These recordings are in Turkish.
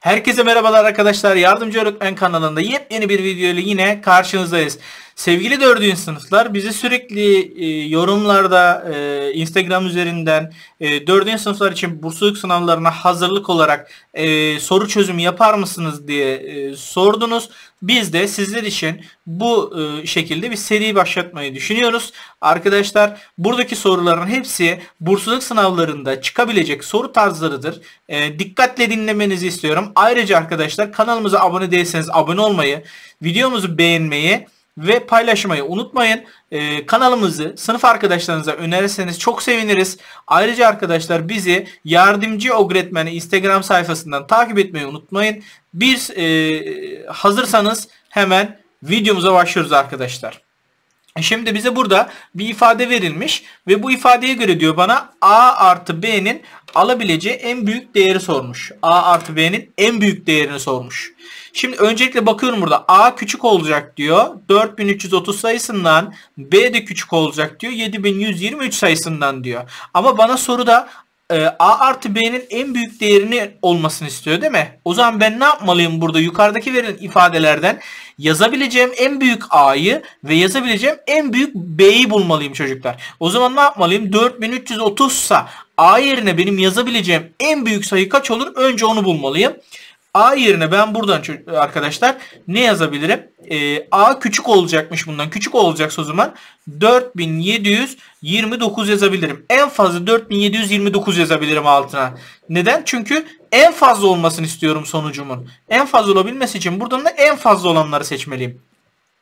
Herkese merhabalar arkadaşlar. Yardımcı Öğretmen kanalında yepyeni bir video ile yine karşınızdayız. Sevgili dördüncü sınıflar bizi sürekli e, yorumlarda e, Instagram üzerinden e, dördüncü sınıflar için bursluluk sınavlarına hazırlık olarak e, soru çözümü yapar mısınız diye e, sordunuz. Biz de sizler için bu e, şekilde bir seri başlatmayı düşünüyoruz. Arkadaşlar buradaki soruların hepsi bursluluk sınavlarında çıkabilecek soru tarzlarıdır. E, dikkatle dinlemenizi istiyorum. Ayrıca arkadaşlar kanalımıza abone değilseniz abone olmayı, videomuzu beğenmeyi ve paylaşmayı unutmayın. Ee, kanalımızı sınıf arkadaşlarınıza önerirseniz çok seviniriz. Ayrıca arkadaşlar bizi Yardımcı Ogretmen'i Instagram sayfasından takip etmeyi unutmayın. Bir e, hazırsanız hemen videomuza başlıyoruz arkadaşlar. Şimdi bize burada bir ifade verilmiş ve bu ifadeye göre diyor bana A artı B'nin alabileceği en büyük değeri sormuş. A artı B'nin en büyük değerini sormuş. Şimdi öncelikle bakıyorum burada A küçük olacak diyor 4330 sayısından B de küçük olacak diyor 7123 sayısından diyor. Ama bana soruda e, A artı B'nin en büyük değerini olmasını istiyor değil mi? O zaman ben ne yapmalıyım burada? Yukarıdaki verilen ifadelerden yazabileceğim en büyük A'yı ve yazabileceğim en büyük B'yi bulmalıyım çocuklar. O zaman ne yapmalıyım? 4330 ise A yerine benim yazabileceğim en büyük sayı kaç olur? Önce onu bulmalıyım. A yerine ben buradan arkadaşlar ne yazabilirim? Ee, A küçük olacakmış bundan. Küçük olacaksa o zaman 4729 yazabilirim. En fazla 4729 yazabilirim altına. Neden? Çünkü en fazla olmasını istiyorum sonucumun. En fazla olabilmesi için buradan da en fazla olanları seçmeliyim.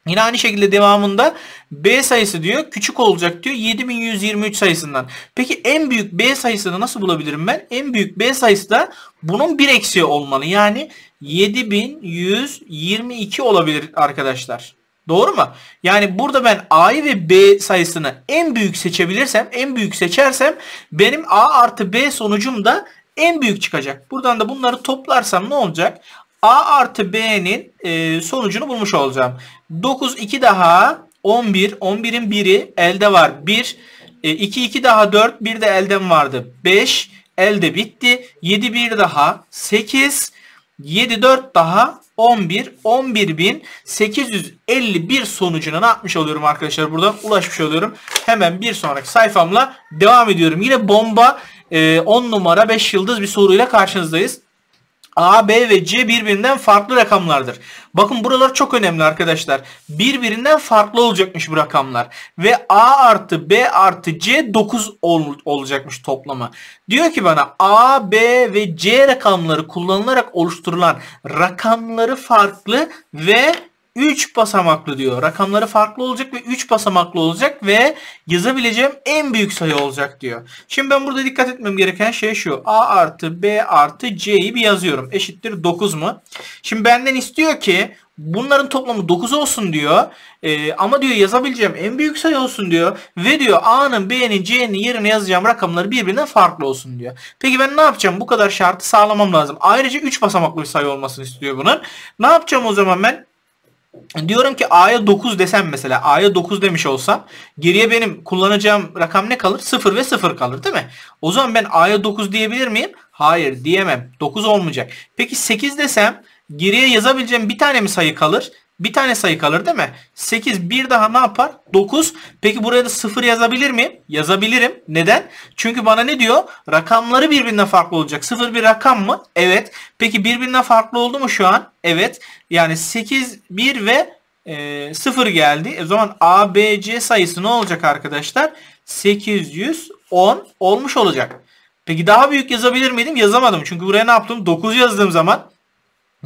Yine aynı şekilde devamında B sayısı diyor küçük olacak diyor 7123 sayısından. Peki en büyük B sayısını nasıl bulabilirim ben? En büyük B sayısı da bunun bir eksiği olmalı. Yani 7122 olabilir arkadaşlar. Doğru mu? Yani burada ben A'yı ve B sayısını en büyük seçebilirsem, en büyük seçersem benim A artı B sonucum da en büyük çıkacak. Buradan da bunları toplarsam ne olacak? A artı B'nin e, sonucunu bulmuş olacağım. 9, 2 daha 11. 11'in 1'i elde var. 1, e, 2, 2 daha 4. 1 de elden vardı. 5 elde bitti. 7, 1 daha 8. 7, 4 daha 11. 11.851 sonucuna ne yapmış oluyorum arkadaşlar? Buradan ulaşmış oluyorum. Hemen bir sonraki sayfamla devam ediyorum. Yine bomba 10 e, numara 5 yıldız bir soruyla karşınızdayız. A, B ve C birbirinden farklı rakamlardır. Bakın buralar çok önemli arkadaşlar. Birbirinden farklı olacakmış bu rakamlar. Ve A artı B artı C 9 ol olacakmış toplamı. Diyor ki bana A, B ve C rakamları kullanılarak oluşturulan rakamları farklı ve 3 basamaklı diyor. Rakamları farklı olacak ve 3 basamaklı olacak ve yazabileceğim en büyük sayı olacak diyor. Şimdi ben burada dikkat etmem gereken şey şu. A artı B artı C'yi bir yazıyorum. Eşittir 9 mu? Şimdi benden istiyor ki bunların toplamı 9 olsun diyor. Ee, ama diyor yazabileceğim en büyük sayı olsun diyor. Ve diyor A'nın, B'nin, C'nin yerine yazacağım rakamları birbirinden farklı olsun diyor. Peki ben ne yapacağım? Bu kadar şartı sağlamam lazım. Ayrıca 3 basamaklı bir sayı olmasını istiyor bunun. Ne yapacağım o zaman ben? Diyorum ki A'ya 9 desem mesela A'ya 9 demiş olsam geriye benim kullanacağım rakam ne kalır? 0 ve 0 kalır değil mi? O zaman ben A'ya 9 diyebilir miyim? Hayır diyemem. 9 olmayacak. Peki 8 desem geriye yazabileceğim bir tane mi sayı kalır? Bir tane sayı kalır değil mi? 8 bir daha ne yapar? 9. Peki buraya da 0 yazabilir miyim? Yazabilirim. Neden? Çünkü bana ne diyor? Rakamları birbirinden farklı olacak. 0 bir rakam mı? Evet. Peki birbirinden farklı oldu mu şu an? Evet. Yani 8, 1 ve e, 0 geldi. E, o zaman ABC sayısı ne olacak arkadaşlar? 810 olmuş olacak. Peki daha büyük yazabilir miydim? Yazamadım. Çünkü buraya ne yaptım? 9 yazdığım zaman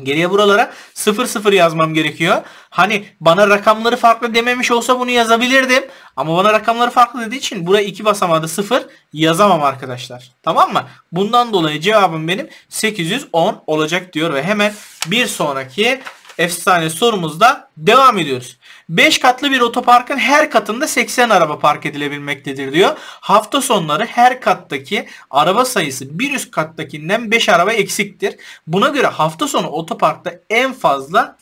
Geriye buralara 00 yazmam gerekiyor. Hani bana rakamları farklı dememiş olsa bunu yazabilirdim. Ama bana rakamları farklı dediği için buraya iki basamada 0 yazamam arkadaşlar. Tamam mı? Bundan dolayı cevabım benim 810 olacak diyor ve hemen bir sonraki efsane sorumuzda devam ediyoruz. 5 katlı bir otoparkın her katında 80 araba park edilebilmektedir diyor. Hafta sonları her kattaki araba sayısı bir üst kattakinden 5 araba eksiktir. Buna göre hafta sonu otoparkta en fazla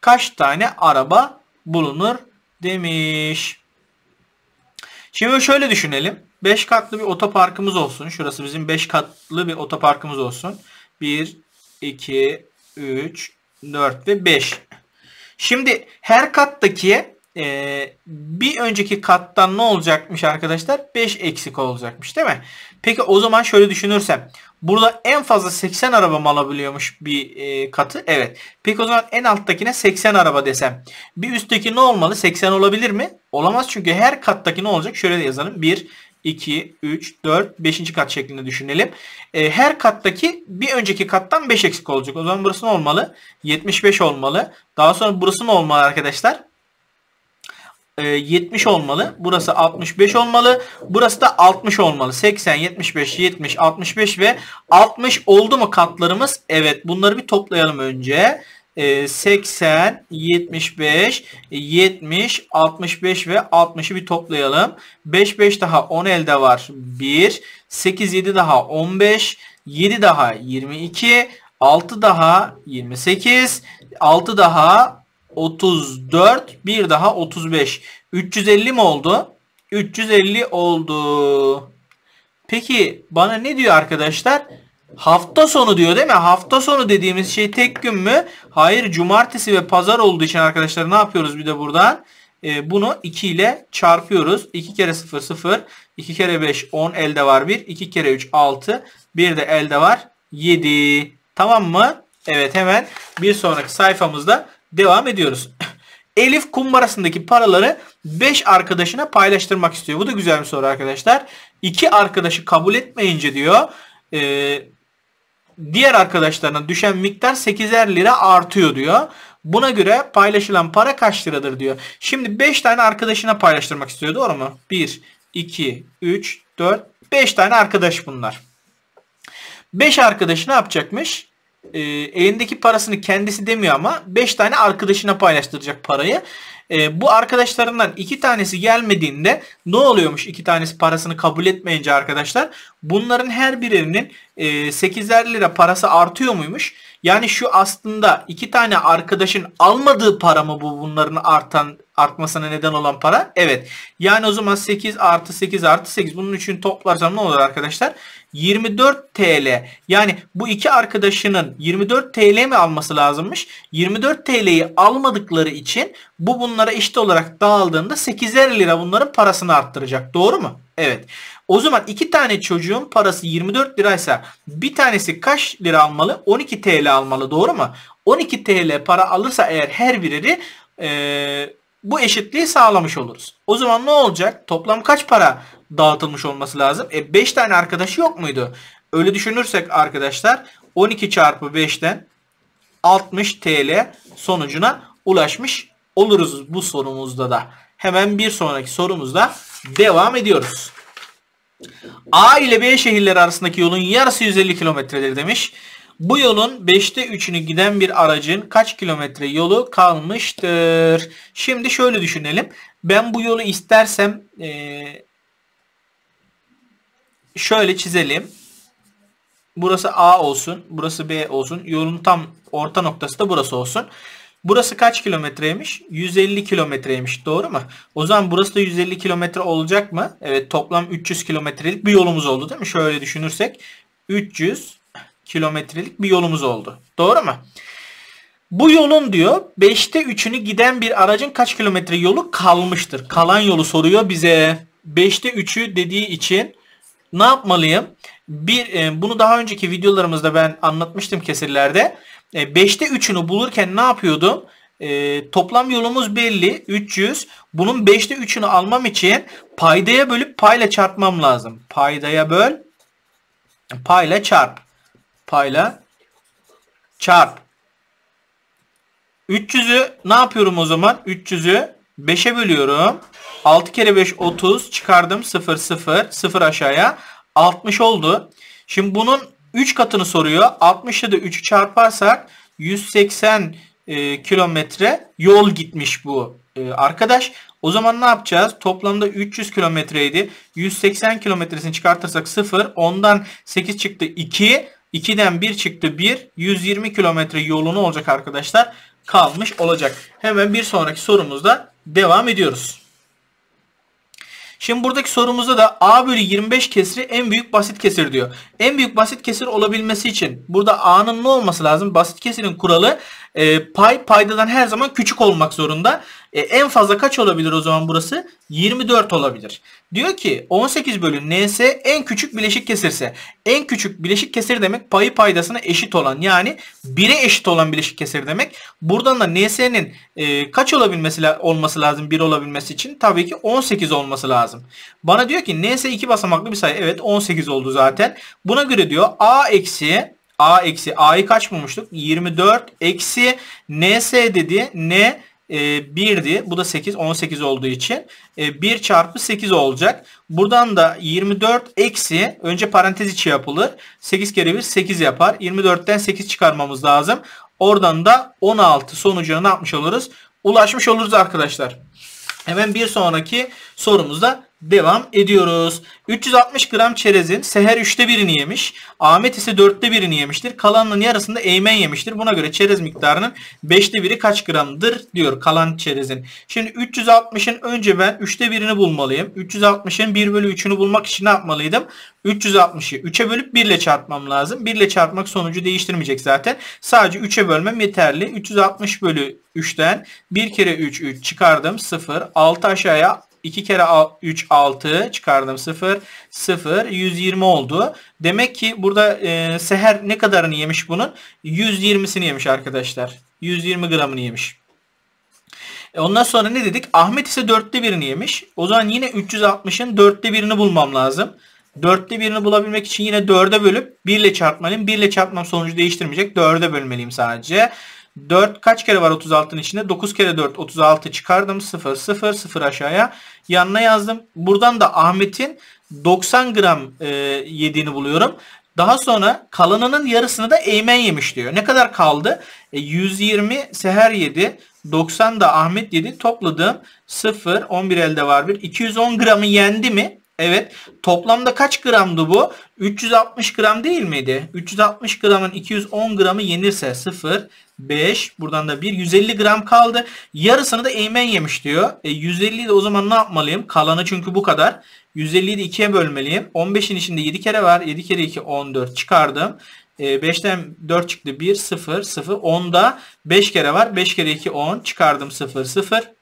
kaç tane araba bulunur demiş. Şimdi şöyle düşünelim. 5 katlı bir otoparkımız olsun. Şurası bizim 5 katlı bir otoparkımız olsun. 1, 2, 3, 4 ve 5. Şimdi her kattaki e, bir önceki kattan ne olacakmış arkadaşlar? 5 eksik olacakmış değil mi? Peki o zaman şöyle düşünürsem. Burada en fazla 80 araba alabiliyormuş bir e, katı? Evet. Peki o zaman en alttakine 80 araba desem. Bir üstteki ne olmalı? 80 olabilir mi? Olamaz çünkü her kattaki ne olacak? Şöyle de yazalım. 1, 2, 3, 4, 5. kat şeklinde düşünelim. E, her kattaki bir önceki kattan 5 eksik olacak. O zaman burası ne olmalı? 75 olmalı. Daha sonra burası ne olmalı arkadaşlar? E, 70 olmalı. Burası 65 olmalı. Burası da 60 olmalı. 80, 75, 70, 65 ve 60 oldu mu katlarımız? Evet bunları bir toplayalım önce. Önce. 80, 75, 70, 65 ve 60'ı bir toplayalım. 5, 5 daha 10 elde var. 1, 8, 7 daha 15, 7 daha 22, 6 daha 28, 6 daha 34, 1 daha 35. 350 mi oldu? 350 oldu. Peki bana ne diyor arkadaşlar? Arkadaşlar. Hafta sonu diyor değil mi? Hafta sonu dediğimiz şey tek gün mü? Hayır cumartesi ve pazar olduğu için arkadaşlar ne yapıyoruz bir de buradan? E, bunu 2 ile çarpıyoruz. 2 kere 0 0, 2 kere 5 10 elde var 1, 2 kere 3 6, 1 de elde var 7. Tamam mı? Evet hemen bir sonraki sayfamızda devam ediyoruz. Elif kumbarasındaki paraları 5 arkadaşına paylaştırmak istiyor. Bu da güzel bir soru arkadaşlar. 2 arkadaşı kabul etmeyince diyor e, diğer arkadaşlarına düşen miktar 8'er lira artıyor diyor. Buna göre paylaşılan para kaç liradır diyor. Şimdi 5 tane arkadaşına paylaştırmak istiyor doğru mu? 1, 2, 3, 4, 5 tane arkadaş bunlar. 5 arkadaşı ne yapacakmış? E, elindeki parasını kendisi demiyor ama 5 tane arkadaşına paylaştıracak parayı. E, bu arkadaşlarından 2 tanesi gelmediğinde ne oluyormuş 2 tanesi parasını kabul etmeyince arkadaşlar? Bunların her birinin 8'er e, lira parası artıyor muymuş? Yani şu aslında iki tane arkadaşın almadığı para mı bu bunların artan artmasına neden olan para? Evet. Yani o zaman 8 artı 8 artı 8 bunun için toplarsam ne olur arkadaşlar? 24 TL. Yani bu iki arkadaşının 24 TL mi alması lazımmış? 24 TL'yi almadıkları için bu bunlara eşit olarak dağıldığında 8'er lira bunların parasını arttıracak. Doğru mu? Evet. O zaman iki tane çocuğun parası 24 liraysa bir tanesi kaç lira almalı? 12 TL almalı doğru mu? 12 TL para alırsa eğer her biri e, bu eşitliği sağlamış oluruz. O zaman ne olacak? Toplam kaç para dağıtılmış olması lazım? E 5 tane arkadaşı yok muydu? Öyle düşünürsek arkadaşlar 12 çarpı 5'ten 60 TL sonucuna ulaşmış oluruz bu sorumuzda da. Hemen bir sonraki sorumuzda devam ediyoruz. A ile B şehirleri arasındaki yolun yarısı 150 kilometredir demiş. Bu yolun 5'te 3'ünü giden bir aracın kaç kilometre yolu kalmıştır? Şimdi şöyle düşünelim. Ben bu yolu istersem e, şöyle çizelim. Burası A olsun. Burası B olsun. Yolun tam orta noktası da burası olsun. Burası kaç kilometreymiş? 150 kilometreymiş doğru mu? O zaman burası da 150 kilometre olacak mı? Evet toplam 300 kilometrelik bir yolumuz oldu değil mi? Şöyle düşünürsek 300 kilometrelik bir yolumuz oldu. Doğru mu? Bu yolun diyor 5'te 3'ünü giden bir aracın kaç kilometre yolu kalmıştır? Kalan yolu soruyor bize. 5'te 3'ü dediği için ne yapmalıyım? Bir, e, bunu daha önceki videolarımızda ben anlatmıştım kesirlerde. E, 5'te 3'ünü bulurken ne yapıyordum? E, toplam yolumuz belli. 300. Bunun 5'te 3'ünü almam için paydaya bölüp payla çarpmam lazım. Paydaya böl. Payla çarp. Payla çarp. 300'ü ne yapıyorum o zaman? 300'ü 5'e bölüyorum. 6 kere 5 30 çıkardım 0 0 0 aşağıya 60 oldu. Şimdi bunun 3 katını soruyor. 60 ile de 3'ü çarparsak 180 e, kilometre yol gitmiş bu e, arkadaş. O zaman ne yapacağız? Toplamda 300 kilometreydi. 180 kilometresini çıkartırsak 0. 10'dan 8 çıktı 2. 2'den 1 çıktı 1. 120 kilometre yolunu olacak arkadaşlar. Kalmış olacak. Hemen bir sonraki sorumuzda devam ediyoruz. Şimdi buradaki sorumuzda da a bölü 25 kesri en büyük basit kesir diyor. En büyük basit kesir olabilmesi için burada a'nın ne olması lazım? Basit kesirin kuralı e, pay paydadan her zaman küçük olmak zorunda. E, en fazla kaç olabilir o zaman burası? 24 olabilir. Diyor ki 18 bölü ns en küçük bileşik kesirse. En küçük bileşik kesir demek payı paydasına eşit olan yani 1'e eşit olan bileşik kesir demek. Buradan da ns'nin e, kaç olabilmesi olması lazım 1 olabilmesi için? Tabii ki 18 olması lazım. Bana diyor ki ns 2 basamaklı bir sayı. Evet 18 oldu zaten. Buna göre diyor a eksi A eksi A'yı kaç bulmuştuk? 24 eksi NS dedi. N e, 1'di. Bu da 8 18 olduğu için e, 1 çarpı 8 olacak. Buradan da 24 eksi önce parantez içi yapılır. 8 kere 1 8 yapar. 24'ten 8 çıkarmamız lazım. Oradan da 16 sonucuna ne yapmış oluruz? Ulaşmış oluruz arkadaşlar. Hemen bir sonraki sorumuzda Devam ediyoruz. 360 gram çerezin Seher 3'te birini yemiş. Ahmet ise 4'te birini yemiştir. Kalanının yarısında Eymen yemiştir. Buna göre çerez miktarının 5'te biri kaç gramdır diyor kalan çerezin. Şimdi 360'ın önce ben 3'te birini bulmalıyım. 360'ın 1 bölü 3'ünü bulmak için ne yapmalıydım? 360'ı 3'e bölüp 1 ile çarpmam lazım. 1 ile çarpmak sonucu değiştirmeyecek zaten. Sadece 3'e bölmem yeterli. 360 bölü 3'ten 1 kere 3 3 çıkardım 0. 6 aşağıya 2 kere 3 6 çıkardım 0 0 120 oldu. Demek ki burada e, Seher ne kadarını yemiş bunun? 120'sini yemiş arkadaşlar. 120 gramını yemiş. E ondan sonra ne dedik? Ahmet ise dörtte birini yemiş. O zaman yine 360'ın dörtte birini bulmam lazım. Dörtte birini bulabilmek için yine dörde bölüp 1 ile çarpmalıyım. 1 ile çarpmam sonucu değiştirmeyecek. Dörde bölmeliyim sadece. 4 kaç kere var 36'nın içinde? 9 kere 4 36 çıkardım. 0 0 0 aşağıya. Yanına yazdım. Buradan da Ahmet'in 90 gram e, yediğini buluyorum. Daha sonra kalanının yarısını da Eymen yemiş diyor. Ne kadar kaldı? E, 120 Seher yedi. 90 da Ahmet yedi. Topladım. 0 11 elde var bir. 210 gramı yendi mi? Evet. Toplamda kaç gramdı bu? 360 gram değil miydi? 360 gramın 210 gramı yenirse 0 5. Buradan da 1. 150 gram kaldı. Yarısını da Eymen yemiş diyor. E, 150'yi de o zaman ne yapmalıyım? Kalanı çünkü bu kadar. 150'yi de 2'ye bölmeliyim. 15'in içinde 7 kere var. 7 kere 2 14 çıkardım. E, 5'ten 4 çıktı. 1, 0, 0. 10'da 5 kere var. 5 kere 2 10. Çıkardım 0, 0.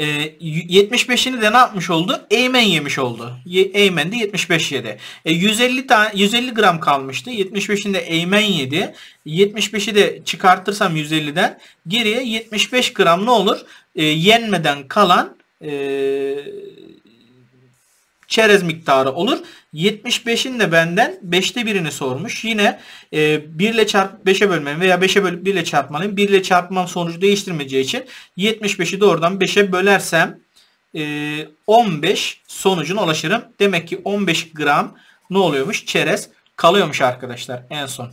E, ee, 75'ini de ne yapmış oldu? Eymen yemiş oldu. Eymen de 75 yedi. E, 150 tane 150 gram kalmıştı. 75'inde de Eymen yedi. 75'i de çıkartırsam 150'den geriye 75 gram ne olur? E, yenmeden kalan e, çerez miktarı olur. 75'in de benden 5'te birini sormuş. Yine e, 1 ile çarpıp 5'e bölmem veya 5'e bölüp 1 ile çarpmalıyım. 1 ile çarpmam sonucu değiştirmeyeceği için 75'i doğrudan 5'e bölersem e, 15 sonucuna ulaşırım. Demek ki 15 gram ne oluyormuş? Çerez kalıyormuş arkadaşlar en son.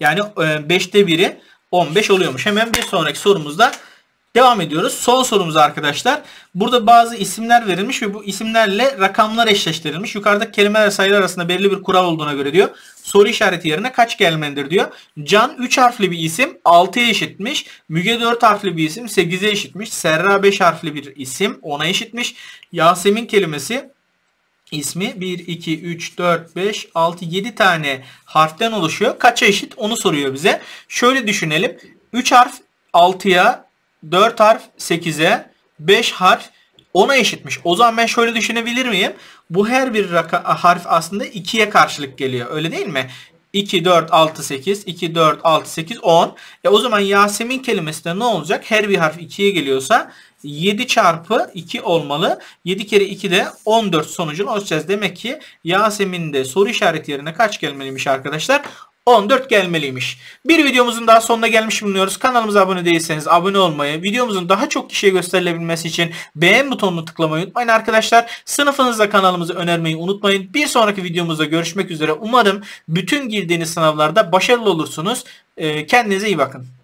Yani 5'te e, biri 15 oluyormuş. Hemen bir sonraki sorumuzda Devam ediyoruz. Son sorumuz arkadaşlar. Burada bazı isimler verilmiş ve bu isimlerle rakamlar eşleştirilmiş. Yukarıdaki kelimeler sayılar arasında belirli bir kural olduğuna göre diyor. Soru işareti yerine kaç gelmendir diyor. Can 3 harfli bir isim 6'ya eşitmiş. Müge 4 harfli bir isim 8'e eşitmiş. Serra 5 harfli bir isim 10'a eşitmiş. Yasemin kelimesi ismi 1, 2, 3, 4, 5, 6, 7 tane harften oluşuyor. Kaça eşit onu soruyor bize. Şöyle düşünelim. 3 harf 6'ya 4 harf 8'e 5 harf 10'a eşitmiş. O zaman ben şöyle düşünebilir miyim? Bu her bir harf aslında 2'ye karşılık geliyor. Öyle değil mi? 2, 4, 6, 8, 2, 4, 6, 8, 10. E o zaman Yasemin kelimesi de ne olacak? Her bir harf 2'ye geliyorsa 7 çarpı 2 olmalı. 7 kere 2 de 14 sonucunu ölçeceğiz. Demek ki Yasemin'de soru işareti yerine kaç gelmeliymiş arkadaşlar? 14 gelmeliymiş. Bir videomuzun daha sonuna gelmiş bulunuyoruz. Kanalımıza abone değilseniz abone olmayı, videomuzun daha çok kişiye gösterilebilmesi için beğen butonunu tıklamayı unutmayın arkadaşlar. Sınıfınızda kanalımızı önermeyi unutmayın. Bir sonraki videomuzda görüşmek üzere. Umarım bütün girdiğiniz sınavlarda başarılı olursunuz. Ee, kendinize iyi bakın.